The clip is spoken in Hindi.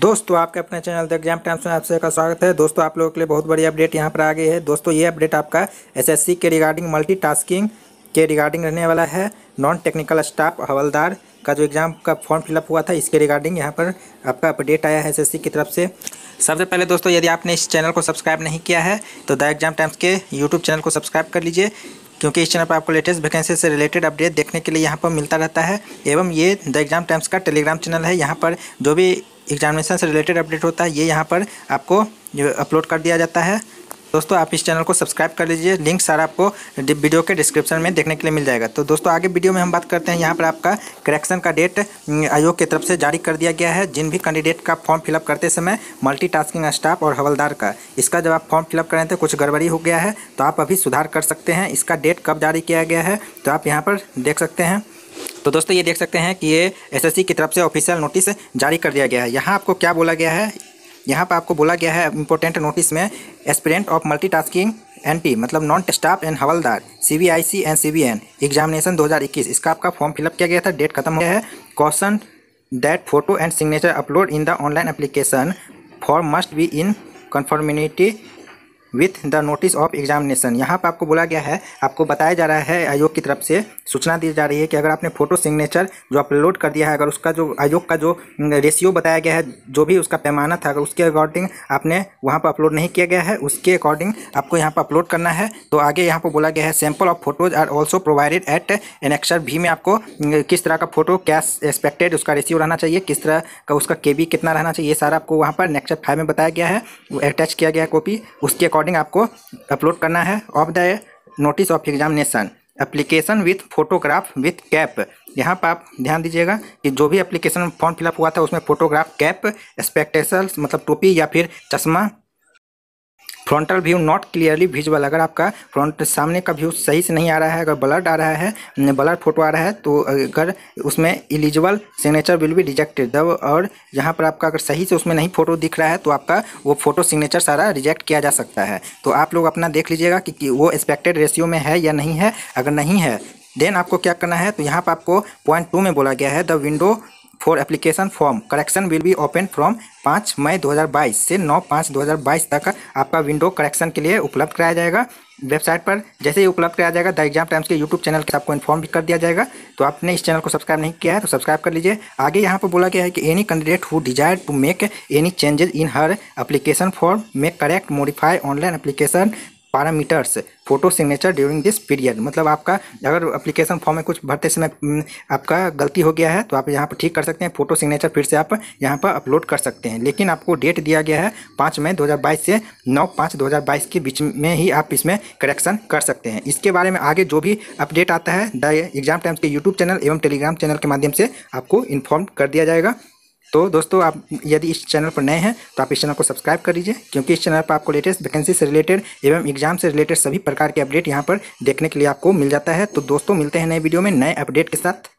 दोस्तों आपके अपने चैनल द एग्जाम टाइम्स में आपसे का स्वागत है दोस्तों आप लोगों के लिए बहुत बड़ी अपडेट यहाँ पर आ गई है दोस्तों ये अपडेट आपका एसएससी के रिगार्डिंग मल्टीटास्किंग के रिगार्डिंग रहने वाला है नॉन टेक्निकल स्टाफ हवलदार का जो एग्ज़ाम का फॉर्म फिलअप हुआ था इसके रिगार्डिंग यहाँ पर आपका अपडेट आया है एस की तरफ से सबसे पहले दोस्तों यदि आपने इस चैनल को सब्सक्राइब नहीं किया है तो द एग्जाम टाइम्स के यूट्यूब चैनल को सब्सक्राइब कर लीजिए क्योंकि इस चैनल पर आपको लेटेस्ट वैकेंसी से रिलेटेड अपडेट देखने के लिए यहाँ पर मिलता रहता है एवं ये द एग्जाम टाइम्स का टेलीग्राम चैनल है यहाँ पर जो भी एग्जामिनेशन से रिलेटेड अपडेट होता है ये यहाँ पर आपको अपलोड कर दिया जाता है दोस्तों आप इस चैनल को सब्सक्राइब कर लीजिए लिंक सारा आपको वीडियो के डिस्क्रिप्शन में देखने के लिए मिल जाएगा तो दोस्तों आगे वीडियो में हम बात करते हैं यहाँ पर आपका करेक्शन का डेट आयोग की तरफ से जारी कर दिया गया है जिन भी कैंडिडेट का फॉर्म फिलअप करते समय मल्टीटास्किंग स्टाफ और हवलदार का इसका जब आप फॉर्म फिलअप करें तो कुछ गड़बड़ी हो गया है तो आप अभी सुधार कर सकते हैं इसका डेट कब जारी किया गया है तो आप यहाँ पर देख सकते हैं तो दोस्तों ये देख सकते हैं कि ये एसएससी की तरफ से ऑफिशियल नोटिस जारी कर दिया गया है यहाँ आपको क्या बोला गया है यहाँ पर आपको बोला गया है इंपॉर्टेंट नोटिस में एस्परेंट ऑफ मल्टीटास्किंग एनटी मतलब non staff and havaldar CBIC and CBN examination 2021 इसका आपका फॉर्म फिलअप किया गया था डेट खत्म हो गया है question that photo and signature upload in the online application for must be in conformity with the notice of examination यहाँ पर आपको बोला गया है आपको बताया जा रहा है आयोग की तरफ से सूचना दी जा रही है कि अगर आपने फोटो सिग्नेचर जो अपलोड कर दिया है अगर उसका जो आयोग का जो रेशियो बताया गया है जो भी उसका पैमाना था अगर उसके अकॉर्डिंग आपने वहाँ पर अपलोड नहीं किया गया है उसके अकॉर्डिंग आपको यहाँ पर अपलोड करना है तो आगे यहाँ पर बोला गया है sample of photos are also provided at annexure भी में आपको किस तरह का फोटो कैश एक्सपेक्टेड उसका रेशियो रहना चाहिए किस तरह का उसका के कितना रहना चाहिए ये सारा आपको वहाँ पर नेक्स्ट फाइव में बताया गया है अटैच किया गया कॉपी उसके अकॉर्डिंग आपको अपलोड करना है of the notice of examination application with photograph with cap यहाँ पर आप ध्यान दीजिएगा कि जो भी एप्लीकेशन फॉर्म फिलअप हुआ था उसमें फोटोग्राफ कैप स्पेक्टेसल्स मतलब टोपी या फिर चश्मा frontal view not clearly visual अगर आपका फ्रंट सामने का व्यू सही से नहीं आ रहा है अगर ब्लड आ रहा है ब्लड फोटो आ रहा है तो अगर उसमें इलिजिबल सिग्नेचर विल भी रिजेक्टेड और यहाँ पर आपका अगर सही से उसमें नहीं फोटो दिख रहा है तो आपका वो फोटो सिग्नेचर सारा रिजेक्ट किया जा सकता है तो आप लोग अपना देख लीजिएगा कि, कि वो एक्सपेक्टेड रेशियो में है या नहीं है अगर नहीं है देन आपको क्या करना है तो यहाँ पर आपको पॉइंट टू में बोला गया है the window for application form correction will be open from पाँच मई 2022 से नौ पाँच 2022 तक आपका विंडो करेक्शन के लिए उपलब्ध कराया जाएगा वेबसाइट पर जैसे ही उपलब्ध कराया जाएगा द एग्जाम टाइम्स के यूट्यूब चैनल के आपको इन्फॉर्म भी कर दिया जाएगा तो आपने इस चैनल को सब्सक्राइब नहीं किया है तो सब्सक्राइब कर लीजिए आगे यहाँ पर बोला गया है कि any candidate who desire to make any changes in her application form make correct modify online application parameters photo signature during this period मतलब आपका अगर एप्लीकेशन फॉर्म में कुछ भरते समय हम्म, आपका गलती हो गया है तो आप यहाँ पर ठीक कर सकते हैं फोटो सिग्नेचर फिर से आप यहाँ पर अपलोड कर सकते हैं लेकिन आपको डेट दिया गया है पाँच मई बाईस से नौ पाँच बाईस के बीच में ही आप इसमें करेक्शन कर सकते हैं इसके बारे में आगे जो भी अपडेट आता है द एग्जाम टाइम्स के यूट्यूब चैनल एवं टेलीग्राम चैनल के माध्यम से आपको इन्फॉर्म कर दिया जाएगा तो दोस्तों आप यदि इस चैनल पर नए हैं तो आप इस चैनल को सब्सक्राइब कर लीजिए क्योंकि इस चैनल पर आपको लेटेस्ट वैकेंसी से रिलेटेड एवं एग्जाम से रिलेटेड सभी प्रकार के अपडेट यहाँ पर देखने के लिए आपको मिल जाता है तो दोस्तों मिलते हैं नए वीडियो में नए अपडेट के साथ